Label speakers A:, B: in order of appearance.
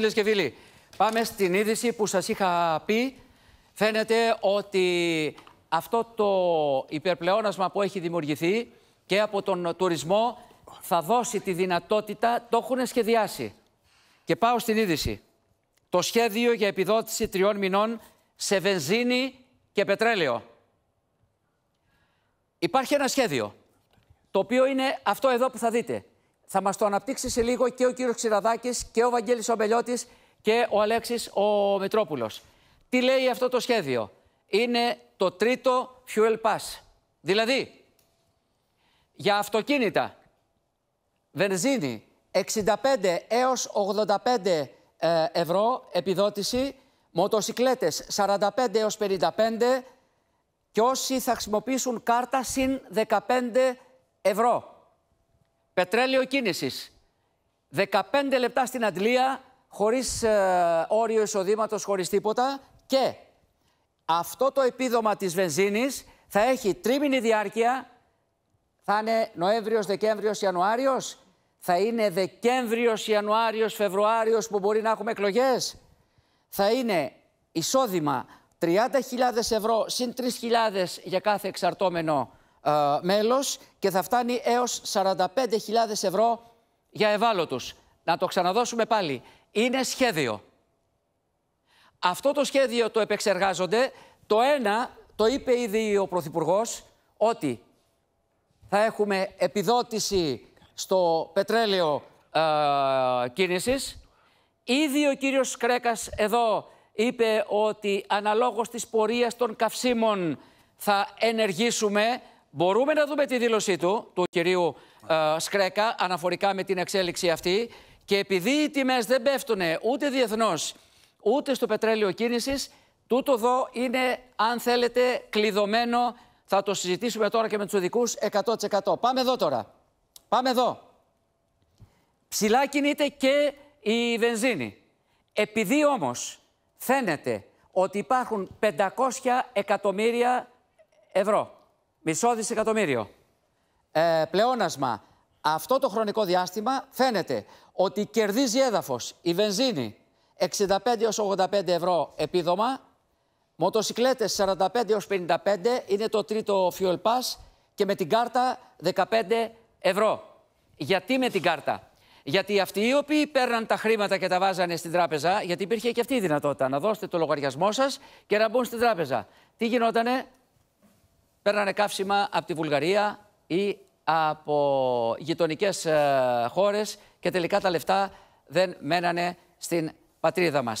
A: φίλες και φίλοι. Πάμε στην είδηση που σας είχα πει. Φαίνεται ότι αυτό το υπερπλεώνασμα που έχει δημιουργηθεί και από τον τουρισμό θα δώσει τη δυνατότητα, το έχουν σχεδιάσει. Και πάω στην είδηση. Το σχέδιο για επιδότηση τριών μηνών σε βενζίνη και πετρέλαιο. Υπάρχει ένα σχέδιο, το οποίο είναι αυτό εδώ που θα δείτε. Θα μας το αναπτύξει σε λίγο και ο κύριος Ξηραδάκης και ο Βαγγέλης Ομπελιώτης και ο Αλέξης ο Μητρόπουλος. Τι λέει αυτό το σχέδιο, Είναι το τρίτο fuel pass. Δηλαδή, για αυτοκίνητα, βενζίνη 65 έως 85 ε, ευρώ επιδότηση, μοτοσικλέτες 45 έως 55 και όσοι θα χρησιμοποιήσουν κάρτα συν 15 ευρώ. Πετρέλαιο κίνησης. 15 λεπτά στην Αντλία, χωρίς ε, όριο εισοδήματος, χωρίς τίποτα. Και αυτό το επίδομα της βενζίνης θα έχει τρίμηνη διάρκεια. Θα είναι Νοέμβριος, Δεκέμβριος, Ιανουάριος. Θα είναι Δεκέμβριος, Ιανουάριος, Φεβρουάριος που μπορεί να έχουμε εκλογές. Θα είναι εισόδημα 30.000 ευρώ συν 3.000 για κάθε εξαρτώμενο ε, μέλος και θα φτάνει έως 45.000 ευρώ για ευάλωτους. Να το ξαναδώσουμε πάλι. Είναι σχέδιο. Αυτό το σχέδιο το επεξεργάζονται. Το ένα, το είπε ήδη ο Πρωθυπουργός, ότι θα έχουμε επιδότηση στο πετρέλαιο ε, κίνησης. Ήδη ο κύριος Κρέκας εδώ είπε ότι αναλόγως της πορείας των καυσίμων θα ενεργήσουμε Μπορούμε να δούμε τη δήλωσή του, του κυρίου ε, Σκρέκα, αναφορικά με την εξέλιξη αυτή. Και επειδή οι τιμές δεν πέφτουν ούτε διεθνώς, ούτε στο πετρέλαιο κίνησης, τούτο εδώ είναι, αν θέλετε, κλειδωμένο. Θα το συζητήσουμε τώρα και με τους οδικούς 100%. Πάμε εδώ τώρα. Πάμε εδώ. Ψηλά κινείται και η βενζίνη. Επειδή όμως φαίνεται ότι υπάρχουν 500 εκατομμύρια ευρώ Μισό δισεκατομμύριο. Ε, πλεόνασμα. Αυτό το χρονικό διάστημα φαίνεται ότι κερδίζει έδαφος η βενζίνη 65 85 ευρώ επίδομα, μοτοσυκλετες 45 55 είναι το τρίτο fuel pass και με την κάρτα 15 ευρώ. Γιατί με την κάρτα. Γιατί αυτοί οι οποίοι παίρναν τα χρήματα και τα βάζανε στην τράπεζα, γιατί υπήρχε και αυτή η δυνατότητα να δώσετε το λογαριασμό σας και να μπουν στην τράπεζα. Τι γινότανε, παίρνανε καύσιμα από τη Βουλγαρία ή από γειτονικές ε, χώρες και τελικά τα λεφτά δεν μένανε στην πατρίδα μας.